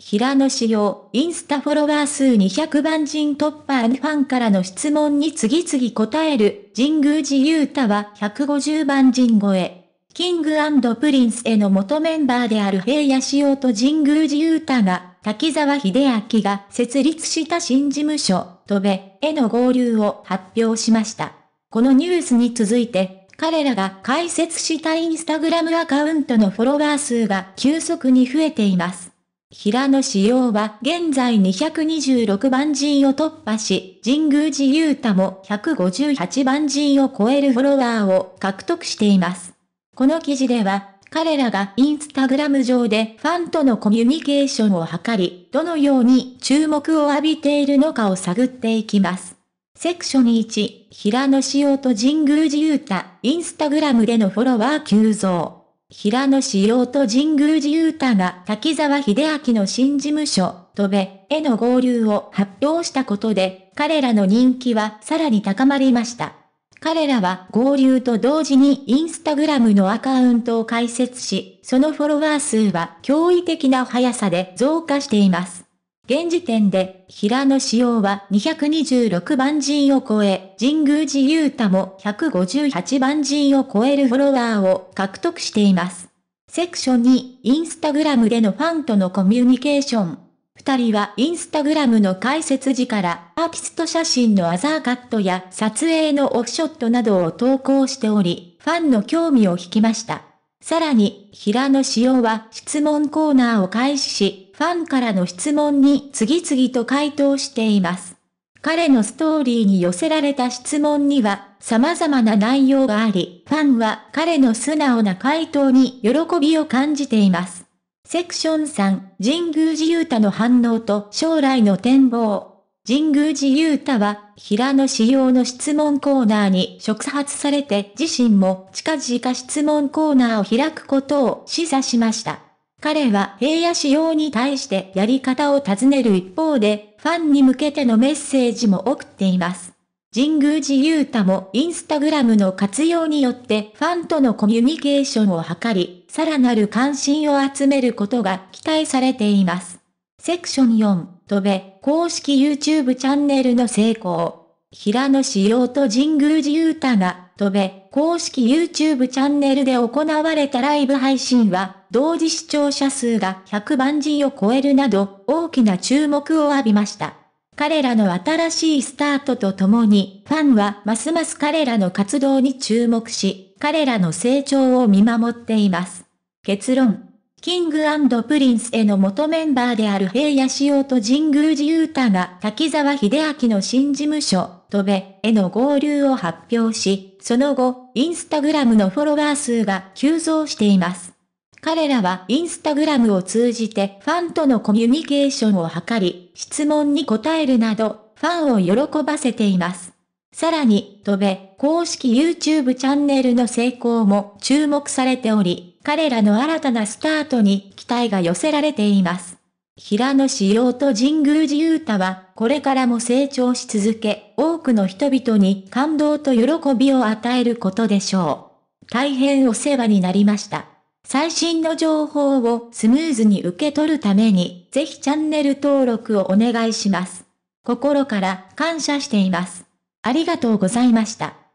平野紫耀、インスタフォロワー数200万人突破ファンからの質問に次々答える、神宮寺勇太は150万人超え。キングプリンスへの元メンバーである平野紫耀と神宮寺勇太が、滝沢秀明が設立した新事務所、とべ、への合流を発表しました。このニュースに続いて、彼らが開設したインスタグラムアカウントのフォロワー数が急速に増えています。平野紫耀は現在226番人を突破し、神宮寺勇太も158番人を超えるフォロワーを獲得しています。この記事では、彼らがインスタグラム上でファンとのコミュニケーションを図り、どのように注目を浴びているのかを探っていきます。セクション1、平野紫耀と神宮寺勇太、インスタグラムでのフォロワー急増。平野紫耀と神宮寺勇太が滝沢秀明の新事務所、戸部への合流を発表したことで、彼らの人気はさらに高まりました。彼らは合流と同時にインスタグラムのアカウントを開設し、そのフォロワー数は驚異的な速さで増加しています。現時点で、平野紫耀は226番人を超え、神宮寺勇太も158番人を超えるフォロワーを獲得しています。セクション2、インスタグラムでのファンとのコミュニケーション。二人はインスタグラムの解説時からアーティスト写真のアザーカットや撮影のオフショットなどを投稿しており、ファンの興味を引きました。さらに、平野紫耀は質問コーナーを開始し、ファンからの質問に次々と回答しています。彼のストーリーに寄せられた質問には、様々な内容があり、ファンは彼の素直な回答に喜びを感じています。セクション3、神宮寺勇太の反応と将来の展望。神宮寺勇太は、平野紫耀の質問コーナーに触発されて自身も近々質問コーナーを開くことを示唆しました。彼は平野紫耀に対してやり方を尋ねる一方で、ファンに向けてのメッセージも送っています。神宮寺勇太もインスタグラムの活用によってファンとのコミュニケーションを図り、さらなる関心を集めることが期待されています。セクション4飛べ、公式 YouTube チャンネルの成功。平野紫耀と神宮寺勇太が、飛べ、公式 YouTube チャンネルで行われたライブ配信は、同時視聴者数が100万人を超えるなど、大きな注目を浴びました。彼らの新しいスタートとともに、ファンはますます彼らの活動に注目し、彼らの成長を見守っています。結論。キングプリンスへの元メンバーである平野紫耀と神宮寺勇太が滝沢秀明の新事務所、戸部への合流を発表し、その後、インスタグラムのフォロワー数が急増しています。彼らはインスタグラムを通じてファンとのコミュニケーションを図り、質問に答えるなど、ファンを喜ばせています。さらに、戸部公式 YouTube チャンネルの成功も注目されており、彼らの新たなスタートに期待が寄せられています。平野志陽と神宮寺勇太は、これからも成長し続け、多くの人々に感動と喜びを与えることでしょう。大変お世話になりました。最新の情報をスムーズに受け取るために、ぜひチャンネル登録をお願いします。心から感謝しています。ありがとうございました。